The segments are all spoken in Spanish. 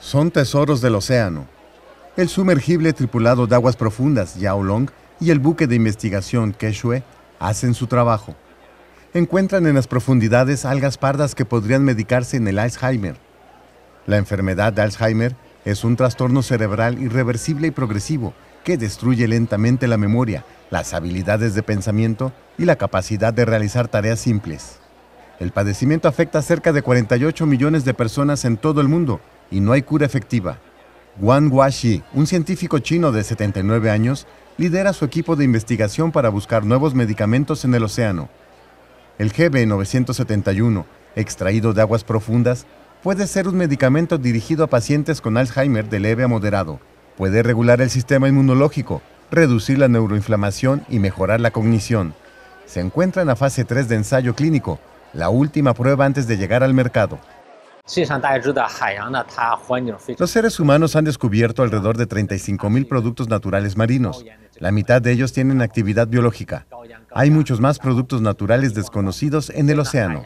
son tesoros del océano. El sumergible tripulado de aguas profundas long y el buque de investigación Keshue hacen su trabajo. Encuentran en las profundidades algas pardas que podrían medicarse en el Alzheimer. La enfermedad de Alzheimer es un trastorno cerebral irreversible y progresivo que destruye lentamente la memoria, las habilidades de pensamiento y la capacidad de realizar tareas simples. El padecimiento afecta a cerca de 48 millones de personas en todo el mundo y no hay cura efectiva. Wang Washi, un científico chino de 79 años, lidera su equipo de investigación para buscar nuevos medicamentos en el océano. El GB971, extraído de aguas profundas, puede ser un medicamento dirigido a pacientes con Alzheimer de leve a moderado. Puede regular el sistema inmunológico, reducir la neuroinflamación y mejorar la cognición. Se encuentra en la fase 3 de ensayo clínico, la última prueba antes de llegar al mercado. Los seres humanos han descubierto alrededor de 35.000 ah, productos naturales marinos. La mitad de ellos tienen actividad biológica. Hay muchos más productos naturales desconocidos en el océano.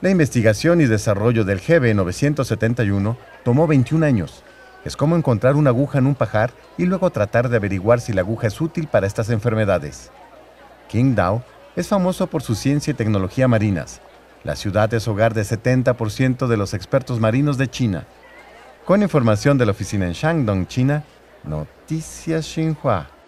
La investigación y desarrollo del GB 971 tomó 21 años. Es como encontrar una aguja en un pajar y luego tratar de averiguar si la aguja es útil para estas enfermedades. King Dao es famoso por su ciencia y tecnología marinas la ciudad es hogar de 70% de los expertos marinos de China. Con información de la oficina en Shandong, China, Noticias Xinhua.